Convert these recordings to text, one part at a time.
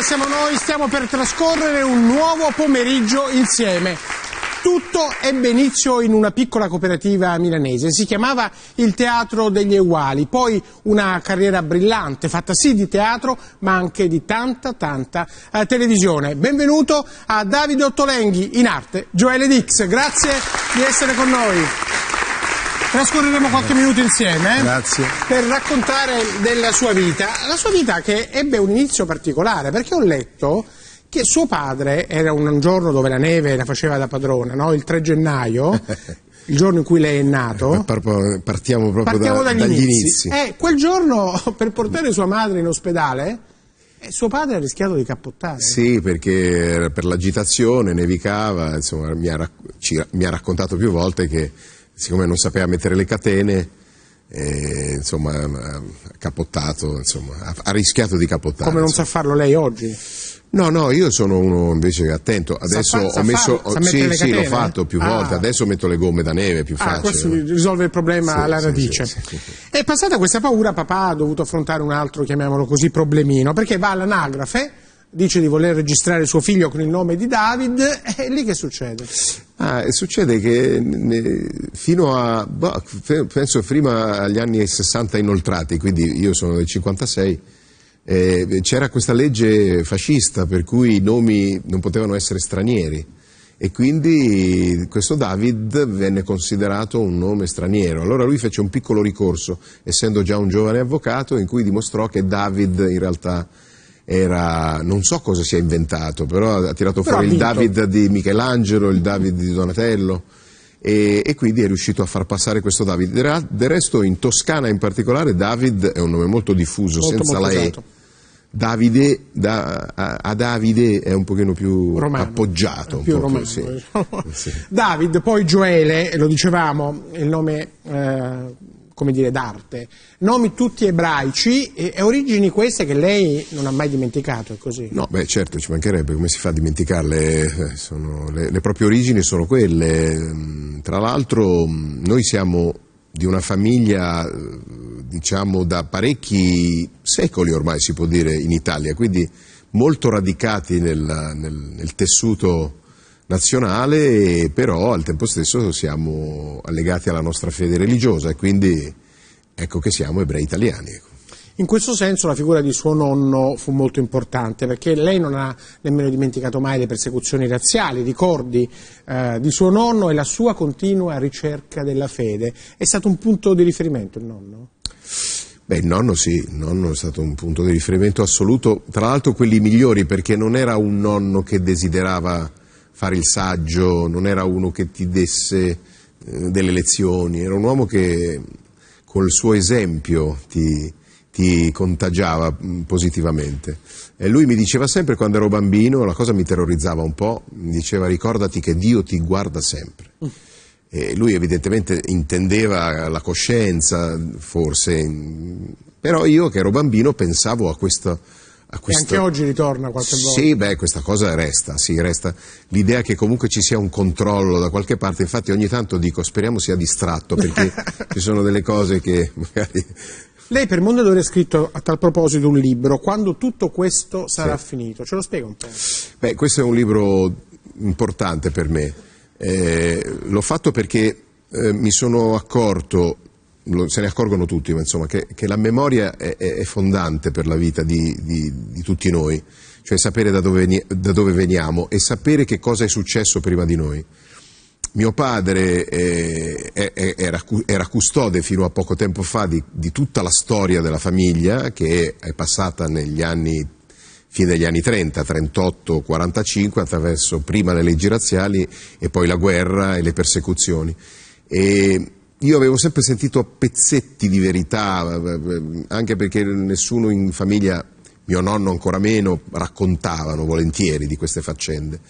Italia siamo noi, stiamo per trascorrere un nuovo pomeriggio insieme. Tutto ebbe inizio in una piccola cooperativa milanese, si chiamava il Teatro degli Eguali, poi una carriera brillante fatta sì di teatro ma anche di tanta tanta eh, televisione. Benvenuto a Davide Ottolenghi in arte, Gioele Dix, grazie di essere con noi trascorreremo qualche minuto insieme eh, Grazie. per raccontare della sua vita. La sua vita che ebbe un inizio particolare, perché ho letto che suo padre era un giorno dove la neve la faceva da padrona, no? il 3 gennaio, il giorno in cui lei è nato. Partiamo proprio partiamo da, dagli, dagli, inizi. inizi. Eh, quel giorno, per portare sua madre in ospedale, eh, suo padre ha rischiato di cappottare. Sì, perché per l'agitazione nevicava, insomma, mi ha, mi ha raccontato più volte che siccome non sapeva mettere le catene, eh, insomma, ha capottato, insomma, ha, ha, rischiato di capottare. Come non insomma. sa farlo lei oggi? No, no, io sono uno invece attento. Adesso fa, ho messo. Farlo, ho, sì, sì, l'ho fatto più ah. volte. Adesso metto le gomme da neve, più ah, facile. Ah, questo risolve il problema sì, alla radice. E passata questa paura, papà ha dovuto affrontare un altro, chiamiamolo così, problemino, perché va all'anagrafe dice di voler registrare suo figlio con il nome di David, e lì che succede? Ah, succede che fino a, boh, penso prima agli anni 60 inoltrati, quindi io sono del 56, eh, c'era questa legge fascista per cui i nomi non potevano essere stranieri e quindi questo David venne considerato un nome straniero. Allora lui fece un piccolo ricorso, essendo già un giovane avvocato, in cui dimostrò che David in realtà era, non so cosa si è inventato, però ha tirato fuori il David di Michelangelo, il David di Donatello. E, e, quindi è riuscito a far passare questo David. Del resto in Toscana in particolare David è un nome molto diffuso, molto, senza molto la E. Davide, da, a, Davide è un pochino più romano, appoggiato. Più po romano, più, sì. Diciamo. Sì. David, poi Gioele, lo dicevamo, il nome eh, come dire, d'arte. Nomi tutti ebraici e, e, origini queste che lei non ha mai dimenticato, è così? No, beh certo, ci mancherebbe, come si fa a dimenticarle? Eh, sono, le, le proprie origini sono quelle. Mm, tra l'altro mm, noi siamo di una famiglia, eh, diciamo, da parecchi secoli ormai si può dire in Italia, quindi molto radicati nel, nel, nel tessuto nazionale, però al tempo stesso siamo legati alla nostra fede religiosa e quindi ecco che siamo ebrei italiani. Ecco. In questo senso la figura di suo nonno fu molto importante perché lei non ha nemmeno dimenticato mai le persecuzioni razziali, ricordi eh, di suo nonno e la sua continua ricerca della fede. È stato un punto di riferimento il nonno? Beh, il nonno sì, il nonno è stato un punto di riferimento assoluto, tra l'altro quelli migliori perché non era un nonno che desiderava fare il saggio, non era uno che ti desse eh, delle lezioni, era un uomo che col suo esempio ti, ti contagiava mm, positivamente. E lui mi diceva sempre quando ero bambino, la cosa mi terrorizzava un po', mi diceva ricordati che Dio ti guarda sempre. E lui evidentemente intendeva la coscienza, forse, però io che ero bambino pensavo a questo questo... anche oggi ritorna qualche volta. Sì, beh, questa cosa resta, sì, resta l'idea che comunque ci sia un controllo da qualche parte, infatti ogni tanto dico speriamo sia distratto perché ci sono delle cose che magari... Lei per Mondadori ha scritto a tal proposito un libro, quando tutto questo sarà sì. finito, ce lo spiega un po'? Beh, questo è un libro importante per me, eh, l'ho fatto perché eh, mi sono accorto lo, se ne accorgono tutti, ma insomma, che, che la memoria è, è, fondante per la vita di, di, di tutti noi, cioè sapere da dove, da dove, veniamo e sapere che cosa è successo prima di noi. Mio padre eh, era, era, custode fino a poco tempo fa di, di, tutta la storia della famiglia che è passata negli anni, fine degli anni 30, 38, 45, attraverso prima le leggi razziali e poi la guerra e le persecuzioni. E, io avevo sempre sentito pezzetti di verità, anche perché nessuno in famiglia, mio nonno ancora meno, raccontavano volentieri di queste faccende.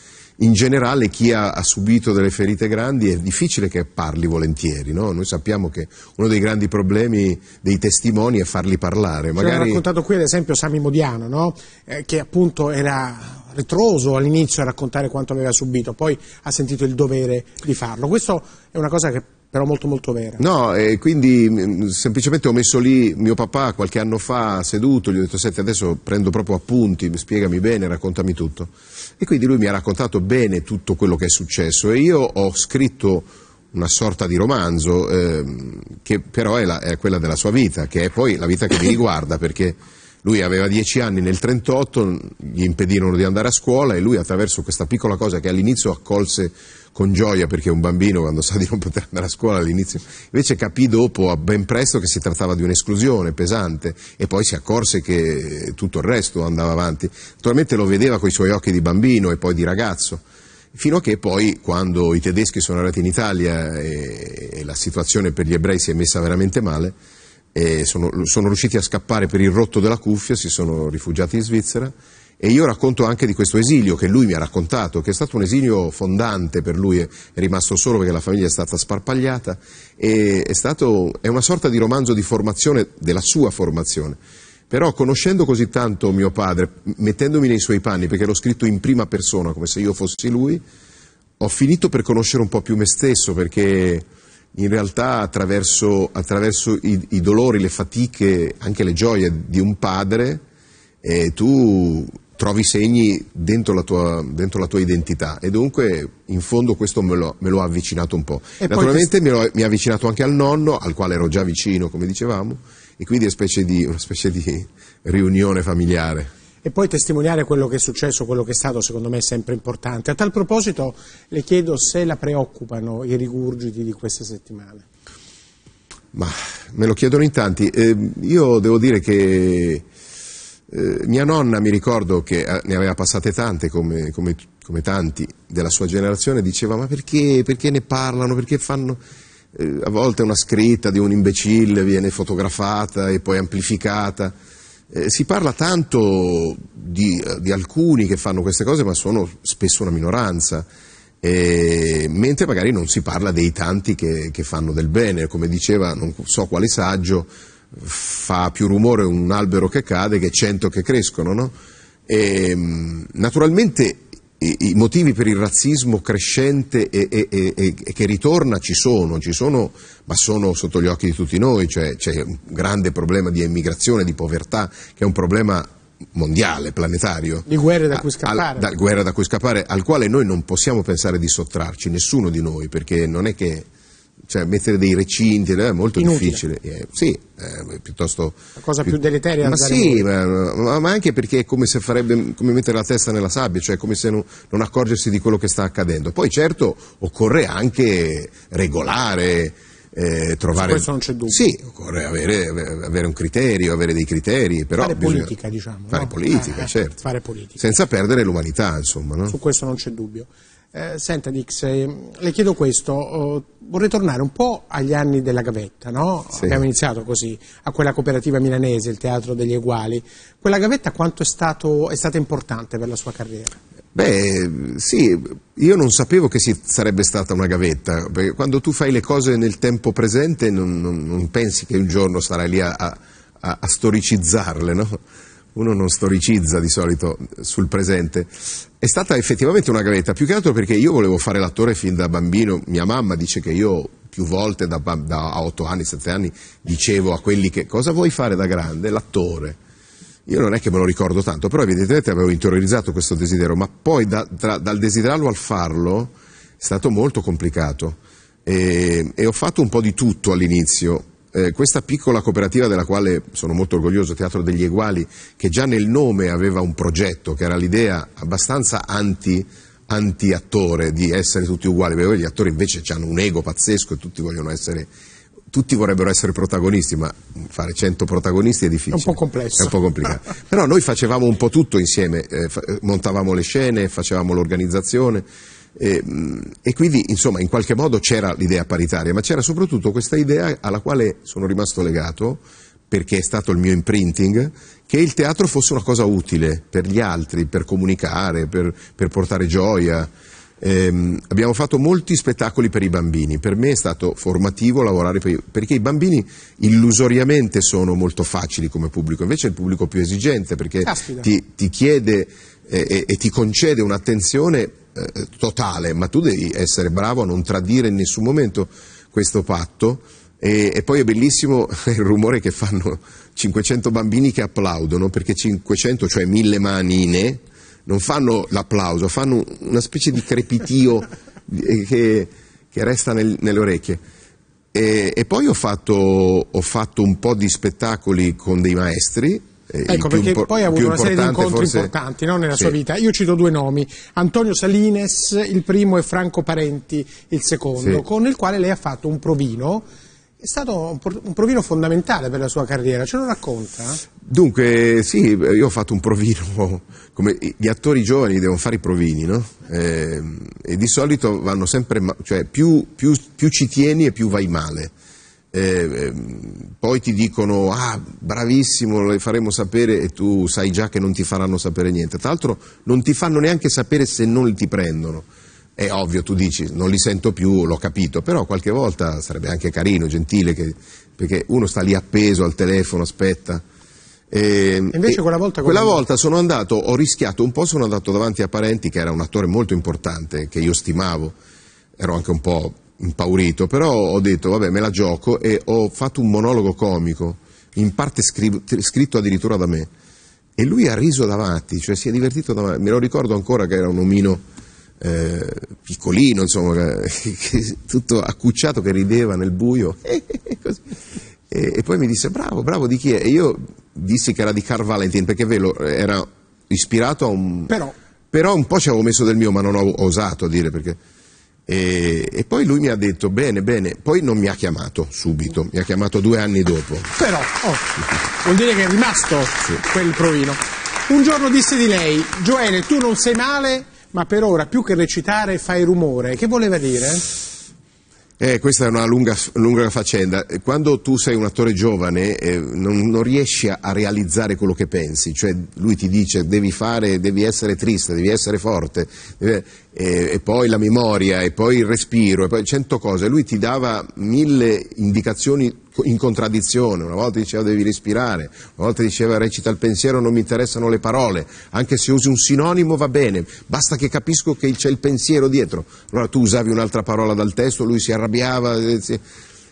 In generale chi ha, ha subito delle ferite grandi è difficile che parli volentieri, no? noi sappiamo che uno dei grandi problemi dei testimoni è farli parlare. Magari... Ci raccontato qui ad esempio Sami Modiano, no? eh, che appunto era retroso all'inizio a raccontare quanto aveva subito, poi ha sentito il dovere di farlo. Questo è una cosa che però molto molto vera. No, e quindi mm, semplicemente ho messo lì mio papà qualche anno fa seduto, gli ho detto senti adesso prendo proprio appunti, spiegami bene, raccontami tutto. E quindi lui mi ha raccontato bene tutto quello che è successo e io ho scritto una sorta di romanzo eh, che però è, la, è, quella della sua vita, che è poi la vita che mi riguarda perché lui aveva 10 anni nel 1938, gli impedirono di andare a scuola e lui attraverso questa piccola cosa che all'inizio accolse con gioia perché un bambino quando sa di non poter andare a scuola all'inizio, invece capì dopo, ben presto, che si trattava di un'esclusione pesante e poi si accorse che tutto il resto andava avanti. Naturalmente lo vedeva con i suoi occhi di bambino e poi di ragazzo, fino a che poi quando i tedeschi sono arrivati in Italia e, e la situazione per gli ebrei si è messa veramente male, sono, sono riusciti a scappare per il rotto della cuffia, si sono rifugiati in Svizzera e io racconto anche di questo esilio che lui mi ha raccontato, che è stato un esilio fondante per lui, è rimasto solo perché la famiglia è stata sparpagliata, e è, stato, è una sorta di romanzo di formazione, della sua formazione. Però conoscendo così tanto mio padre, mettendomi nei suoi panni, perché l'ho scritto in prima persona, come se io fossi lui, ho finito per conoscere un po' più me stesso, perché in realtà attraverso, attraverso i, i, dolori, le fatiche, anche le gioie di un padre, eh, tu trovi segni dentro la, tua, dentro la, tua, identità e dunque in fondo questo me lo, me lo ha avvicinato un po'. E Naturalmente poi... mi, mi, ha avvicinato anche al nonno, al quale ero già vicino, come dicevamo, e quindi è specie di, una specie di riunione familiare e poi testimoniare quello che è successo, quello che è stato secondo me sempre importante. A tal proposito le chiedo se la preoccupano i rigurgiti di queste settimane. Ma me lo chiedono in tanti. Eh, io devo dire che eh, mia nonna, mi ricordo che eh, ne aveva passate tante come, come, come tanti della sua generazione, diceva ma perché, perché ne parlano, perché fanno... Eh, a volte una scritta di un imbecille viene fotografata e poi amplificata eh, si parla tanto di, eh, di, alcuni che fanno queste cose, ma sono spesso una minoranza, eh, mentre magari non si parla dei tanti che, che, fanno del bene. Come diceva, non so quale saggio, fa più rumore un albero che cade che cento che crescono. No? E, ehm, naturalmente i, motivi per il razzismo crescente e, e, e, e, che ritorna ci sono, ci sono, ma sono sotto gli occhi di tutti noi, cioè c'è un grande problema di emigrazione, di povertà, che è un problema mondiale, planetario. Di guerre da cui scappare. Al, da, guerra da cui scappare, al quale noi non possiamo pensare di sottrarci, nessuno di noi, perché non è che cioè mettere dei recinti eh, è molto Inutile. difficile. Eh, sì, eh, piuttosto... La cosa più, più deleteria. Ma sì, ma, ma, ma, anche perché è come se farebbe, come mettere la testa nella sabbia, cioè come se non, non accorgersi di quello che sta accadendo. Poi certo occorre anche regolare, eh, trovare... Su questo non c'è dubbio. Sì, occorre avere, avere, un criterio, avere dei criteri, però... Fare bisogna... politica, diciamo. Fare no? politica, eh, eh, certo. Fare politica. Senza perdere l'umanità, insomma. No? Su questo non c'è dubbio. Eh, senta Dix, eh, le chiedo questo, oh, vorrei tornare un po' agli anni della gavetta, no? sì. abbiamo iniziato così, a quella cooperativa milanese, il Teatro degli Eguali, quella gavetta quanto è, stato, è stata importante per la sua carriera? Beh, sì, io non sapevo che si sarebbe stata una gavetta, perché quando tu fai le cose nel tempo presente non, non, non pensi che un giorno starai lì a, a, a storicizzarle, no? uno non storicizza di solito sul presente, è stata effettivamente una gavetta, più che altro perché io volevo fare l'attore fin da bambino, mia mamma dice che io più volte da, da, a 8 anni, 7 anni dicevo a quelli che cosa vuoi fare da grande? L'attore. Io non è che me lo ricordo tanto, però evidentemente avevo interiorizzato questo desiderio, ma poi da, tra, dal desiderarlo al farlo è stato molto complicato e, e ho fatto un po' di tutto all'inizio, eh, questa piccola cooperativa della quale sono molto orgoglioso, Teatro degli Eguali, che già nel nome aveva un progetto, che era l'idea abbastanza anti anti-attore, di essere tutti uguali, perché gli attori invece hanno un ego pazzesco e tutti vogliono essere tutti vorrebbero essere protagonisti, ma fare 100 protagonisti è difficile. È un po' complesso. È un po' complicato. Però noi facevamo un po' tutto insieme, eh, montavamo le scene, facevamo l'organizzazione. E, ehm, e, quindi, insomma, in qualche modo c'era l'idea paritaria, ma c'era soprattutto questa idea alla quale sono rimasto legato, perché è stato il mio imprinting, che il teatro fosse una cosa utile per gli altri, per comunicare, per, per portare gioia. Eh, abbiamo fatto molti spettacoli per i bambini, per me è stato formativo lavorare per i, perché i bambini illusoriamente sono molto facili come pubblico, invece è il pubblico più esigente perché ti, ti, chiede e, e, ti concede un'attenzione eh, totale, ma tu devi essere bravo a non tradire in nessun momento questo patto. E, e, poi è bellissimo il rumore che fanno 500 bambini che applaudono, perché 500, cioè mille manine, non fanno l'applauso, fanno una specie di crepitio eh, che, che, resta nel, nelle orecchie. E, e poi ho fatto, ho fatto, un po' di spettacoli con dei maestri eh, ecco perché poi ha avuto una serie di incontri forse... importanti no? nella sì. sua vita. Io cito due nomi, Antonio Salines il primo e Franco Parenti il secondo, sì. con il quale lei ha fatto un provino è stato un provino fondamentale per la sua carriera, ce lo racconta? Dunque, sì, io ho fatto un provino, come gli attori giovani devono fare i provini, no? Eh, e di solito vanno sempre, cioè più, più, più ci tieni e più vai male eh, ehm, poi ti dicono ah bravissimo le faremo sapere e tu sai già che non ti faranno sapere niente tra l'altro non ti fanno neanche sapere se non ti prendono è ovvio tu dici non li sento più l'ho capito però qualche volta sarebbe anche carino gentile che, perché uno sta lì appeso al telefono aspetta ehm, e, invece quella volta quella volta sono andato ho rischiato un po' sono andato davanti a parenti che era un attore molto importante che io stimavo ero anche un po' impaurito, però ho detto vabbè me la gioco e ho fatto un monologo comico, in parte scri- scritto addirittura da me. E lui ha riso davanti, cioè si è divertito davanti. Me lo ricordo ancora che era un omino eh, piccolino, insomma, che, che, tutto accucciato che rideva nel buio. e, e, poi mi disse bravo, bravo di chi è? E io dissi che era di Carl Valentin perché velo, era ispirato a un... Però... Però un po' ci avevo messo del mio, ma non ho osato dire perché... E, e, poi lui mi ha detto bene, bene, poi non mi ha chiamato subito, mi ha chiamato due anni dopo. Però oh, vuol dire che è rimasto sì. quel provino. Un giorno disse di lei, Gioele, tu non sei male, ma per ora più che recitare fai rumore. Che voleva dire? Eh, questa è una lunga, lunga, faccenda. Quando tu sei un attore giovane eh, non, non, riesci a, a, realizzare quello che pensi, cioè lui ti dice devi fare, devi essere triste, devi essere forte. Devi e, e, poi la memoria, e poi il respiro, e poi cento cose. Lui ti dava mille indicazioni in contraddizione, una volta diceva devi respirare, una volta diceva recita il pensiero, non mi interessano le parole, anche se usi un sinonimo va bene, basta che capisco che c'è il pensiero dietro. Allora tu usavi un'altra parola dal testo, lui si arrabbiava. Eh,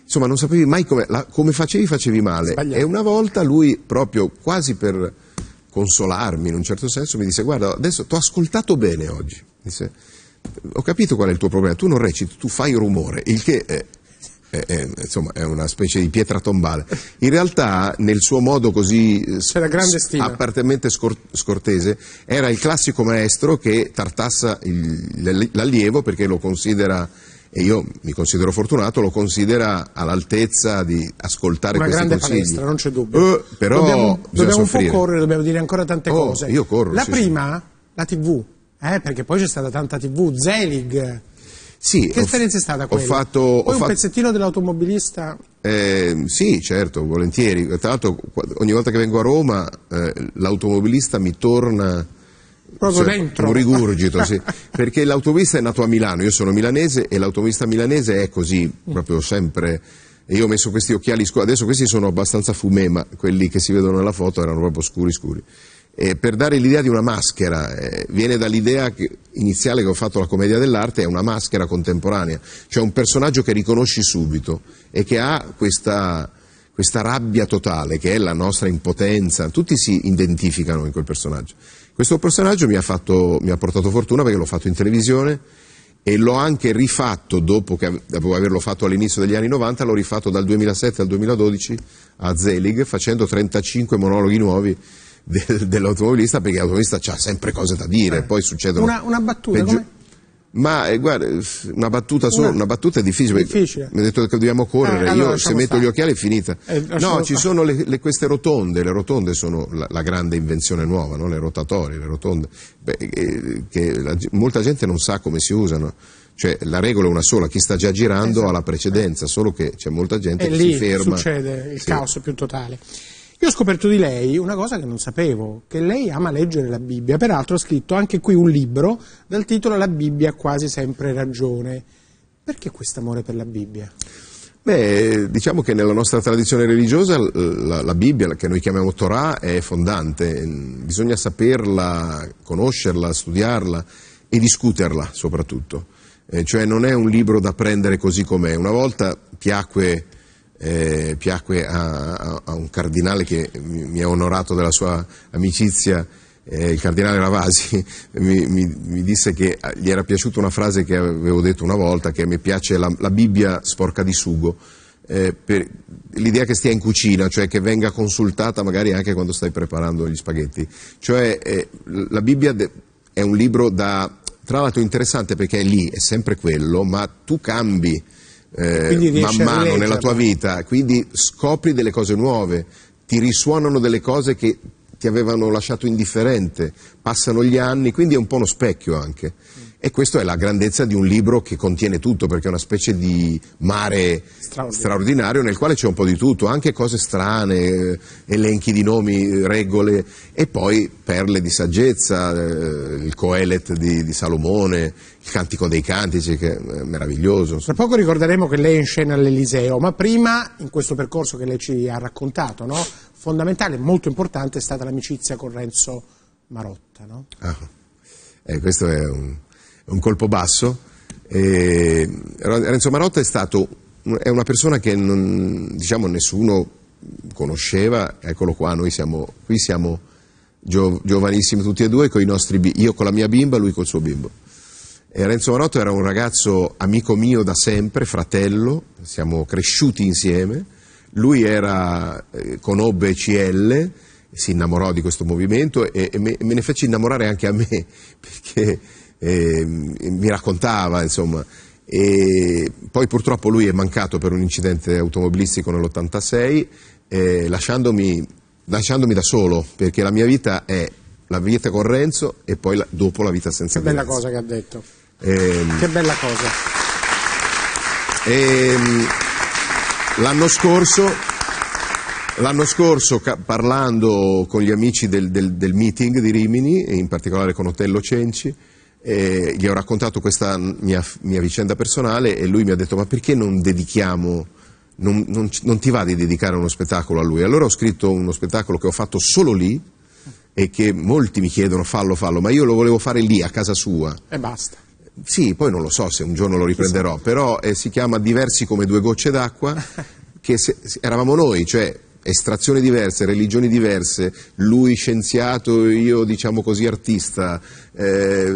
insomma non sapevi mai come, la, come facevi, facevi male. Sbagliato. E una volta lui, proprio quasi per consolarmi in un certo senso, mi disse guarda, adesso ti ho ascoltato bene oggi. Dice, ho capito qual è il tuo problema, tu non reciti, tu fai rumore, il che è, è, è, insomma, è una specie di pietra tombale. In realtà, nel suo modo così eh, appartenente scor- scortese, era il classico maestro che tartassa il, l'allievo perché lo considera e io mi considero fortunato, lo considera all'altezza di ascoltare Una questi consigli. Una grande palestra, non c'è dubbio. Uh, però dobbiamo, dobbiamo un po' correre, dobbiamo dire ancora tante oh, cose. Io corro. La sì, prima, sì. la TV eh, perché poi c'è stata tanta TV, Zelig. Sì, che esperienza è stata quella? Ho fatto, ho un fatto... pezzettino dell'automobilista? Eh, sì, certo, volentieri. Tra l'altro ogni volta che vengo a Roma eh, l'automobilista mi torna proprio cioè, dentro. Un rigurgito, sì. Perché l'automobilista è nato a Milano, io sono milanese e l'automobilista milanese è così proprio sempre. E io ho messo questi occhiali scuri, adesso questi sono abbastanza fumé, ma quelli che si vedono nella foto erano proprio scuri scuri eh, per dare l'idea di una maschera, eh, viene dall'idea che, iniziale che ho fatto alla commedia dell'arte, è una maschera contemporanea, cioè un personaggio che riconosci subito e che ha questa, questa rabbia totale, che è la nostra impotenza, tutti si identificano in quel personaggio. Questo personaggio mi ha, fatto, mi ha portato fortuna perché l'ho fatto in televisione e l'ho anche rifatto dopo, che, dopo averlo fatto all'inizio degli anni 90, l'ho rifatto dal 2007 al 2012 a Zelig facendo 35 monologhi nuovi del, dell'automobilista perché l'automobilista ha sempre cose da dire, eh. poi succedono... Una, una battuta, peggio... Ma eh, guarda, una battuta, solo, una... una battuta è difficile, difficile. mi ha detto che dobbiamo correre, eh, allora, io se metto stare. gli occhiali è finita. Eh, no, ci sono le, le, queste rotonde, le rotonde sono la, la grande invenzione nuova, no? le rotatorie, le rotonde, Beh, eh, che la, molta gente non sa come si usano. Cioè la regola è una sola, chi sta già girando esatto. ha la precedenza, solo che c'è molta gente e che si ferma. E lì succede il sì. caos più totale. Io ho scoperto di lei una cosa che non sapevo, che lei ama leggere la Bibbia, peraltro ha scritto anche qui un libro dal titolo La Bibbia ha quasi sempre ragione. Perché questo amore per la Bibbia? Beh, diciamo che nella nostra tradizione religiosa la, la, Bibbia, che noi chiamiamo Torah, è fondante, bisogna saperla, conoscerla, studiarla e discuterla soprattutto. Eh, cioè non è un libro da prendere così com'è. Una volta piacque eh, piacque a, a, a, un cardinale che mi, ha onorato della sua amicizia, eh, il cardinale Ravasi, mi, mi, mi, disse che ah, gli era piaciuta una frase che avevo detto una volta, che mi piace la, la Bibbia sporca di sugo. Eh, l'idea che stia in cucina, cioè che venga consultata magari anche quando stai preparando gli spaghetti. Cioè eh, la Bibbia è un libro da, tra l'altro interessante perché è lì, è sempre quello, ma tu cambi eh, man mano nella tua vita, quindi scopri delle cose nuove, ti risuonano delle cose che ti avevano lasciato indifferente, passano gli anni, quindi è un po' uno specchio anche. Mm. E questa è la grandezza di un libro che contiene tutto, perché è una specie di mare straordinario, straordinario nel quale c'è un po' di tutto, anche cose strane, eh, elenchi di nomi, eh, regole e poi perle di saggezza, eh, il Coelet di, di Salomone, il Cantico dei Cantici, che è meraviglioso. Tra poco ricorderemo che lei è in scena all'Eliseo, ma prima, in questo percorso che lei ci ha raccontato, no? fondamentale, molto importante, è stata l'amicizia con Renzo Marotta. No? Ah, eh, questo è un un colpo basso. E Renzo Marotta è stato è una persona che non, diciamo, nessuno conosceva, eccolo qua, noi siamo, qui siamo gio, giovanissimi tutti e due, con nostri, io con la mia bimba, lui col suo bimbo. E Renzo Marotta era un ragazzo amico mio da sempre, fratello, siamo cresciuti insieme, lui era, eh, conobbe CL, si innamorò di questo movimento e, e me, me ne fece innamorare anche a me, perché eh, mi raccontava, insomma. E poi purtroppo lui è mancato per un incidente automobilistico nell'86, eh, lasciandomi, lasciandomi, da solo, perché la mia vita è la vita con Renzo e poi la, dopo la vita senza Renzo. Che bella Renzo. cosa che ha detto. Eh, che bella cosa. Ehm, l'anno scorso L'anno scorso, parlando con gli amici del, del, del, meeting di Rimini, in particolare con Otello Cenci, eh, gli ho raccontato questa mia, mia, vicenda personale e lui mi ha detto ma perché non dedichiamo, non, non, non ti va di dedicare uno spettacolo a lui? Allora ho scritto uno spettacolo che ho fatto solo lì, e che molti mi chiedono fallo, fallo, ma io lo volevo fare lì, a casa sua. E basta. Sì, poi non lo so se un giorno lo riprenderò, però eh, si chiama Diversi come due gocce d'acqua, che se, eravamo noi, cioè estrazioni diverse, religioni diverse, lui scienziato, io diciamo così artista, eh,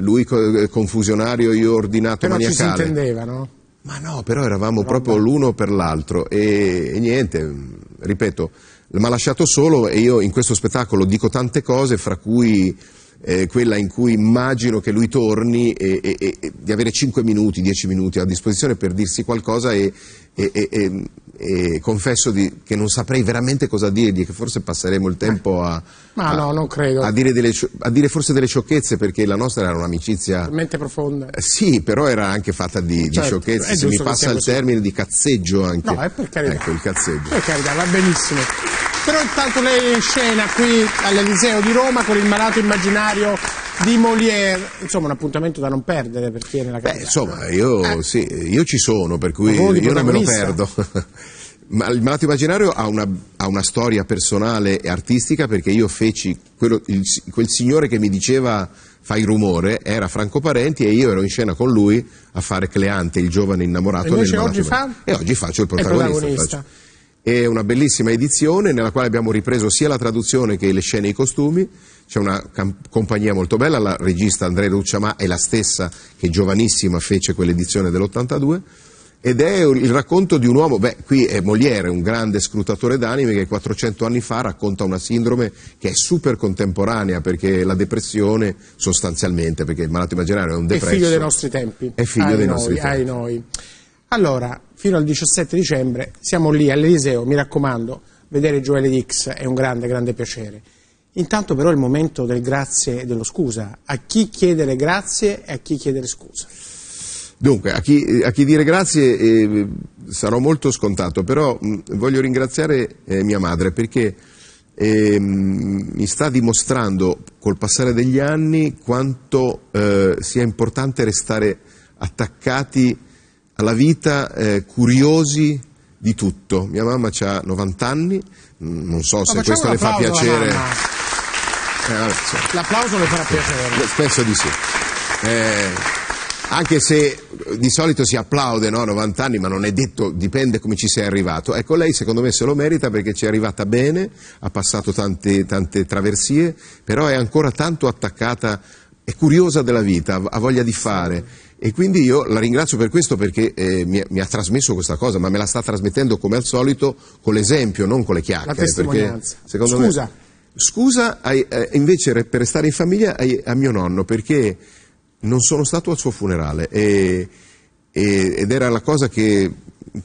lui confusionario, io ordinato Però maniacale. Però ci si intendeva, no? Ma no, però eravamo però proprio l'uno per l'altro e, e, niente, ripeto, mi ha lasciato solo e io in questo spettacolo dico tante cose, fra cui eh, quella in cui immagino che lui torni e, e, e di avere 5 minuti, 10 minuti a disposizione per dirsi qualcosa e e confesso di, che non saprei veramente cosa dirgli, che forse passeremo il tempo eh, a, a, no, a, dire delle, a, dire, forse delle sciocchezze, perché la nostra era un'amicizia... Mente profonda. Eh, sì, però era anche fatta di, certo, di sciocchezze, se mi passa il termine di cazzeggio anche. No, è eh, per carità. Ecco, il cazzeggio. Per carità, va benissimo. Però intanto lei è in scena qui all'Eliseo di Roma con il malato immaginario di Molière, insomma un appuntamento da non perdere per chi è nella eh, casa. insomma, io, eh. sì, io, ci sono, per cui io non me lo perdo. Ma il malato immaginario ha una, ha una, storia personale e artistica perché io feci quello, il, quel signore che mi diceva fai rumore era Franco Parenti e io ero in scena con lui a fare Cleante, il giovane innamorato. E, oggi, fa... e oggi faccio il protagonista. Il protagonista. È una bellissima edizione nella quale abbiamo ripreso sia la traduzione che le scene e i costumi c'è una compagnia molto bella, la regista Andrea Rucciamà è la stessa che giovanissima fece quell'edizione dell'82 ed è il racconto di un uomo, beh qui è Moliere, un grande scrutatore d'anime che 400 anni fa racconta una sindrome che è super contemporanea perché la depressione sostanzialmente, perché il malato immaginario è un depresso. È figlio dei nostri tempi. È figlio ai dei noi, nostri tempi. Ai noi. Allora, fino al 17 dicembre siamo lì all'Eliseo, mi raccomando, vedere Joel Dix è un grande, grande piacere. Intanto però è il momento del grazie e dello scusa. A chi chiedere grazie e a chi chiedere scusa? Dunque, a chi, eh, a chi dire grazie eh, sarò molto scontato, però mh, mm, voglio ringraziare eh, mia madre perché eh, mi sta dimostrando col passare degli anni quanto eh, sia importante restare attaccati alla vita, eh, curiosi, di tutto. Mia mamma ha 90 anni, mm, non so se questo le fa piacere. Eh, vabbè, certo. L'applauso lo farà piacere. Spesso di sì. Eh, anche se eh, di solito si applaude a no? 90 anni, ma non è detto, dipende come ci sei arrivato. Ecco, lei secondo me se lo merita perché ci è arrivata bene, ha passato tante, tante traversie, però è ancora tanto attaccata, è curiosa della vita, ha voglia di fare. E quindi io la ringrazio per questo perché eh, mi, mi, ha trasmesso questa cosa, ma me la sta trasmettendo come al solito con l'esempio, non con le chiacchiere. La testimonianza. Perché, Scusa. Me scusa ai, eh, invece per restare in famiglia ai, a mio nonno perché non sono stato al suo funerale e, e, ed era la cosa che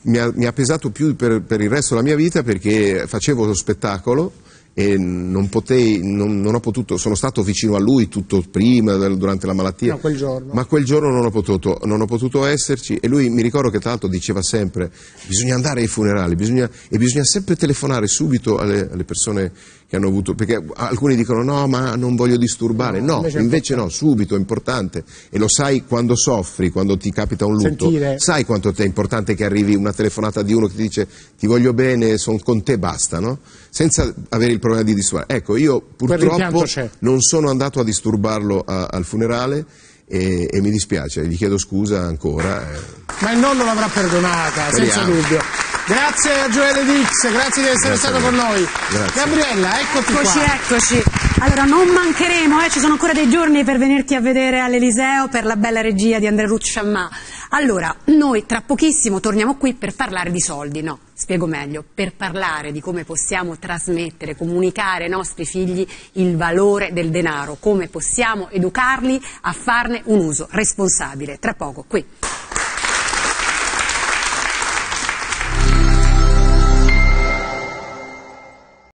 mi ha, mi ha pesato più per, per, il resto della mia vita perché facevo lo spettacolo e non potei, non, non ho potuto, sono stato vicino a lui tutto prima, durante la malattia, ma quel, ma quel giorno, non, ho potuto, non ho potuto esserci e lui mi ricordo che tra l'altro diceva sempre bisogna andare ai funerali bisogna, e bisogna sempre telefonare subito alle, alle persone che hanno avuto, perché alcuni dicono no ma non voglio disturbare, no, invece, invece no, subito è importante e lo sai quando soffri, quando ti capita un lutto, Sentire. sai quanto è importante che arrivi una telefonata di uno che ti dice ti voglio bene, sono con te, basta, no? senza avere il problema di disturbare. Ecco, io purtroppo non sono andato a disturbarlo a, al funerale e, e, mi dispiace, gli chiedo scusa ancora. Eh. Ma il nonno l'avrà perdonata, Speriamo. senza dubbio. Grazie a Gioele Dix, grazie di essere grazie stato con noi. Grazie. Gabriella, eccoti eccoci, qua. Eccoci, eccoci. Allora, non mancheremo, eh, ci sono ancora dei giorni per venirti a vedere all'Eliseo per la bella regia di André Rucciamà. Allora, noi tra pochissimo torniamo qui per parlare di soldi, no? Spiego meglio, per parlare di come possiamo trasmettere, comunicare ai nostri figli il valore del denaro, come possiamo educarli a farne un uso responsabile. Tra poco, qui.